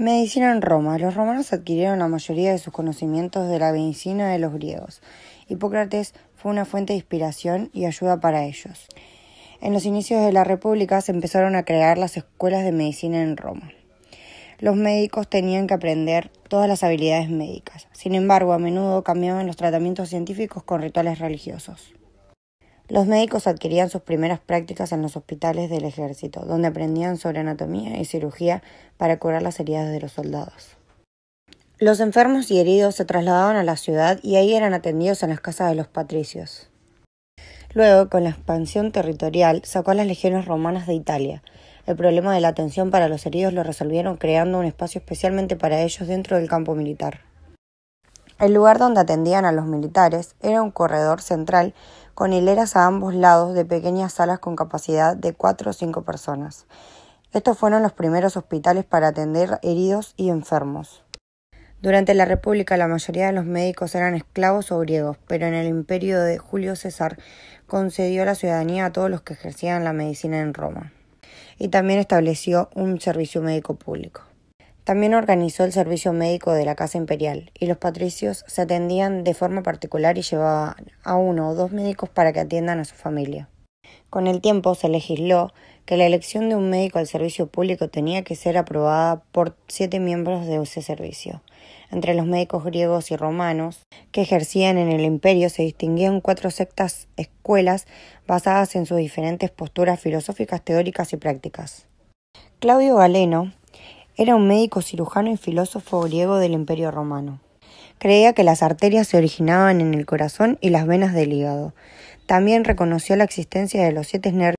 Medicina en Roma. Los romanos adquirieron la mayoría de sus conocimientos de la medicina de los griegos. Hipócrates fue una fuente de inspiración y ayuda para ellos. En los inicios de la República se empezaron a crear las escuelas de medicina en Roma. Los médicos tenían que aprender todas las habilidades médicas. Sin embargo, a menudo cambiaban los tratamientos científicos con rituales religiosos. Los médicos adquirían sus primeras prácticas en los hospitales del ejército, donde aprendían sobre anatomía y cirugía para curar las heridas de los soldados. Los enfermos y heridos se trasladaban a la ciudad y ahí eran atendidos en las casas de los patricios. Luego, con la expansión territorial, sacó a las legiones romanas de Italia. El problema de la atención para los heridos lo resolvieron creando un espacio especialmente para ellos dentro del campo militar. El lugar donde atendían a los militares era un corredor central con hileras a ambos lados de pequeñas salas con capacidad de cuatro o cinco personas. Estos fueron los primeros hospitales para atender heridos y enfermos. Durante la República la mayoría de los médicos eran esclavos o griegos, pero en el imperio de Julio César concedió la ciudadanía a todos los que ejercían la medicina en Roma y también estableció un servicio médico público. También organizó el servicio médico de la Casa Imperial, y los patricios se atendían de forma particular y llevaban a uno o dos médicos para que atiendan a su familia. Con el tiempo se legisló que la elección de un médico al servicio público tenía que ser aprobada por siete miembros de ese servicio. Entre los médicos griegos y romanos que ejercían en el imperio se distinguían cuatro sectas escuelas basadas en sus diferentes posturas filosóficas, teóricas y prácticas. Claudio Galeno era un médico cirujano y filósofo griego del Imperio Romano. Creía que las arterias se originaban en el corazón y las venas del hígado. También reconoció la existencia de los siete nervios